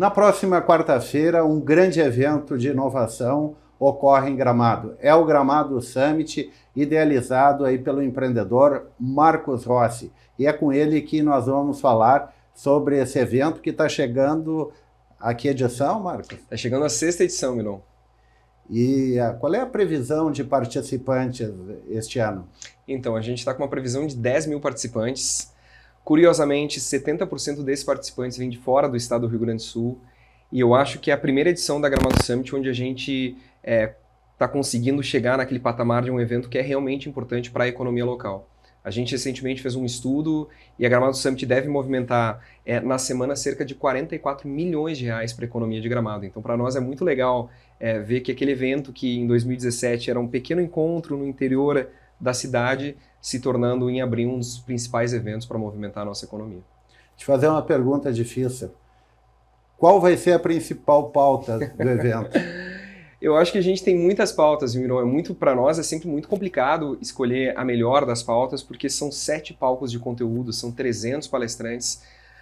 Na próxima quarta-feira, um grande evento de inovação ocorre em Gramado. É o Gramado Summit, idealizado aí pelo empreendedor Marcos Rossi. E é com ele que nós vamos falar sobre esse evento que está chegando a que edição, Marcos? Está chegando a sexta edição, Milon. E a, ah, qual é a previsão de participantes este ano? Então, a gente está com uma previsão de 10 mil participantes. Curiosamente, 70% desses participantes vêm de fora do estado do Rio Grande do Sul. E eu acho que é a primeira edição da Gramado Summit onde a gente está é, tá conseguindo chegar naquele patamar de um evento que é realmente importante para a economia local. A gente recentemente fez um estudo e a Gramado Summit deve movimentar é, na semana cerca de 44 milhões de reais para a economia de Gramado. Então, para nós é muito legal é, ver que aquele evento que em 2017 era um pequeno encontro no interior da cidade, se tornando em abril um dos principais eventos para movimentar a nossa economia. Te fazer uma pergunta difícil. Qual vai ser a principal pauta do evento? Eu acho que a gente tem muitas pautas, Mirão É muito para nós é sempre muito complicado escolher a melhor das pautas, porque são sete palcos de conteúdo, são 300 palestrantes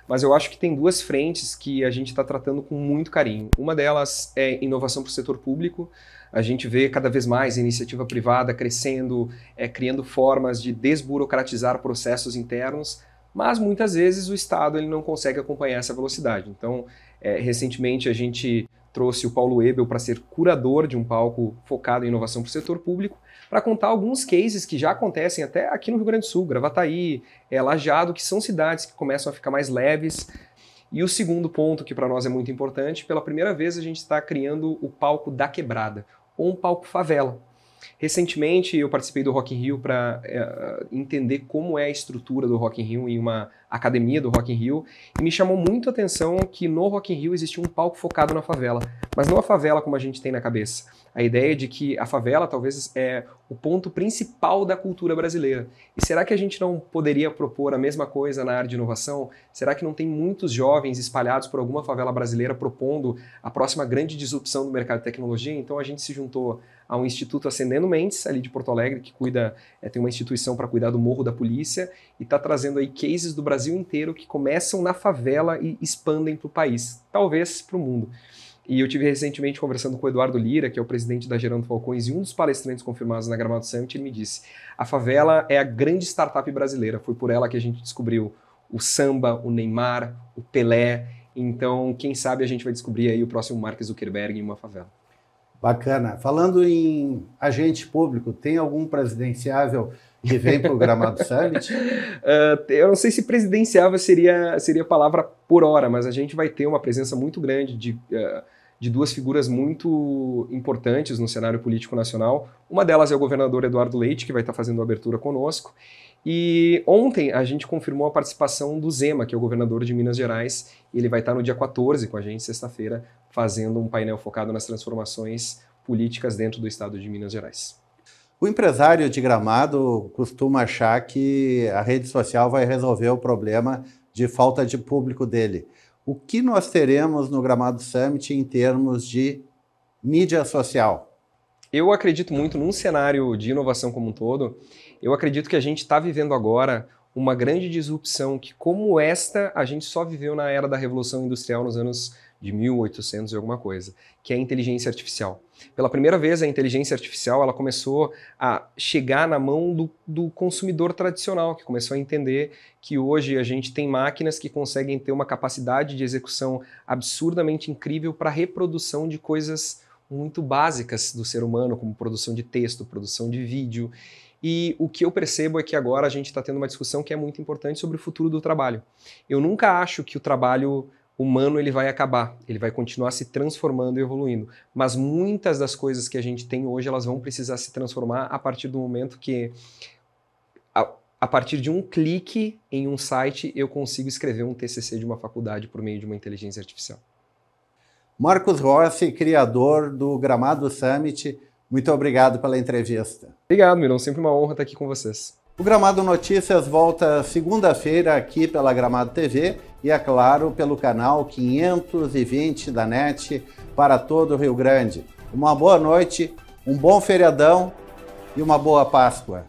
mas eu acho que tem duas frentes que a gente está tratando com muito carinho. Uma delas é inovação para o setor público. A gente vê cada vez mais iniciativa privada crescendo, é, criando formas de desburocratizar processos internos, mas muitas vezes o Estado ele não consegue acompanhar essa velocidade. Então, é, recentemente a gente trouxe o Paulo Ebel para ser curador de um palco focado em inovação para o setor público, para contar alguns cases que já acontecem até aqui no Rio Grande do Sul, Gravataí, é, Lajado, que são cidades que começam a ficar mais leves. E o segundo ponto, que para nós é muito importante, pela primeira vez a gente está criando o palco da quebrada, ou um palco favela. Recentemente eu participei do Rock in Rio para é, eh, entender como é a estrutura do Rock in Rio em uma academia do Rock in Rio e me chamou muito a atenção que no Rock in Rio existia um palco focado na favela, mas não a favela como a gente tem na cabeça. A ideia é de que a favela talvez é o ponto principal da cultura brasileira. E será que a gente não poderia propor a mesma coisa na área de inovação? Será que não tem muitos jovens espalhados por alguma favela brasileira propondo a próxima grande disrupção do mercado de tecnologia? Então a gente se juntou há um instituto Acendendo Mentes, ali de Porto Alegre, que cuida, é, tem uma instituição para cuidar do morro da polícia, e está trazendo aí cases do Brasil inteiro que começam na favela e expandem para o país, talvez para o mundo. E eu tive recentemente conversando com o Eduardo Lira, que é o presidente da Gerando Falcões, e um dos palestrantes confirmados na Gramado Summit, ele me disse: a favela é a grande startup brasileira, foi por ela que a gente descobriu o samba, o Neymar, o Pelé. Então, quem sabe a gente vai descobrir aí o próximo Mark Zuckerberg em uma favela. Bacana. Falando em agente público, tem algum presidenciável que vem para o Gramado Summit? uh, eu não sei se presidenciável seria, seria a palavra por hora, mas a gente vai ter uma presença muito grande de uh, de duas figuras muito importantes no cenário político nacional. Uma delas é o governador Eduardo Leite, que vai estar fazendo a abertura conosco. E ontem a gente confirmou a participação do Zema, que é o governador de Minas Gerais. Ele vai estar no dia 14 com a gente, sexta-feira, fazendo um painel focado nas transformações políticas dentro do estado de Minas Gerais. O empresário de gramado costuma achar que a rede social vai resolver o problema de falta de público dele o que nós teremos no Gramado Summit em termos de mídia social? Eu acredito muito num cenário de inovação como um todo. Eu acredito que a gente está vivendo agora uma grande disrupção que, como esta, a gente só viveu na era da Revolução Industrial nos anos de 1800 e alguma coisa, que é a inteligência artificial. Pela primeira vez, a inteligência artificial ela começou a chegar na mão do, do consumidor tradicional, que começou a entender que hoje a gente tem máquinas que conseguem ter uma capacidade de execução absurdamente incrível para reprodução de coisas muito básicas do ser humano, como produção de texto, produção de vídeo. E o que eu percebo é que agora a gente está tendo uma discussão que é muito importante sobre o futuro do trabalho. Eu nunca acho que o trabalho humano ele vai acabar, ele vai continuar se transformando e evoluindo. Mas muitas das coisas que a gente tem hoje, elas vão precisar se transformar a partir do momento que a, a partir de um clique em um site eu consigo escrever um TCC de uma faculdade por meio de uma inteligência artificial. Marcos Rossi, criador do Gramado Summit, muito obrigado pela entrevista. Obrigado, Mirão. Sempre uma honra estar aqui com vocês. O Gramado Notícias volta segunda-feira aqui pela Gramado TV e, é claro, pelo canal 520 da NET para todo o Rio Grande. Uma boa noite, um bom feriadão e uma boa Páscoa.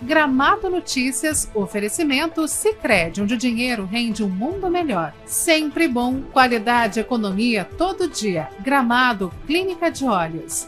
Gramado Notícias, oferecimento Sicredi, onde o dinheiro rende um mundo melhor. Sempre bom, qualidade, economia todo dia. Gramado, Clínica de Olhos.